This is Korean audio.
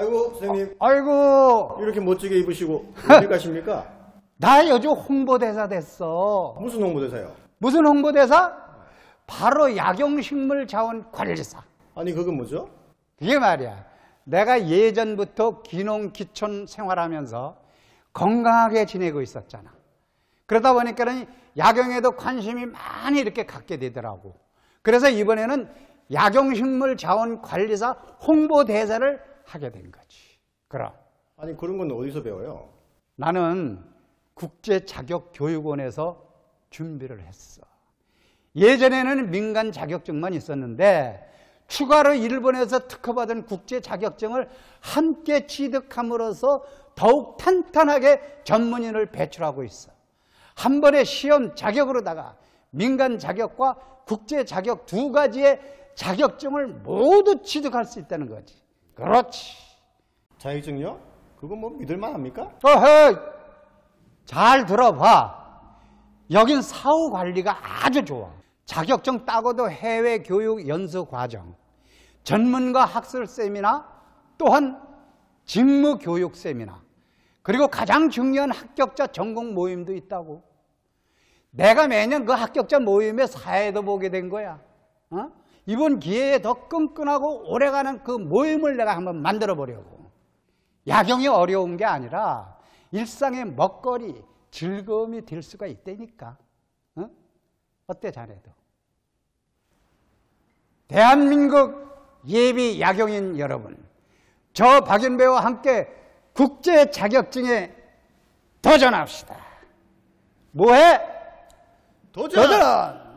아이고 선생님. 아, 아이고. 이렇게 멋지게 입으시고 어디 가십니까? 나 요즘 홍보대사 됐어. 무슨 홍보대사요? 무슨 홍보대사? 바로 약용식물자원관리사. 아니 그건 뭐죠? 이게 말이야. 내가 예전부터 귀농귀촌 생활하면서 건강하게 지내고 있었잖아. 그러다 보니까는 약용에도 관심이 많이 이렇게 갖게 되더라고. 그래서 이번에는 약용식물자원관리사 홍보대사를 하게 된 거지. 그럼. 아니 그런 건 어디서 배워요? 나는 국제자격교육원에서 준비를 했어. 예전에는 민간 자격증만 있었는데 추가로 일본에서 특허받은 국제 자격증을 함께 취득함으로써 더욱 탄탄하게 전문인을 배출하고 있어. 한 번의 시험 자격으로다가 민간 자격과 국제 자격 두 가지의 자격증을 모두 취득할 수 있다는 거지. 그렇지. 자율증요? 그거 뭐 믿을만 합니까? 어허! 잘 들어봐. 여긴 사후 관리가 아주 좋아. 자격증 따고도 해외 교육 연수 과정, 전문가 학술 세미나, 또한 직무 교육 세미나, 그리고 가장 중요한 합격자 전공 모임도 있다고. 내가 매년 그 합격자 모임에 사회도 보게 된 거야. 어? 이번 기회에 더 끈끈하고 오래가는 그 모임을 내가 한번 만들어 보려고. 야경이 어려운 게 아니라 일상의 먹거리, 즐거움이 될 수가 있다니까. 어? 어때 자네도? 대한민국 예비 야경인 여러분, 저 박윤배와 함께 국제 자격증에 도전합시다. 뭐해? 도전! 도전!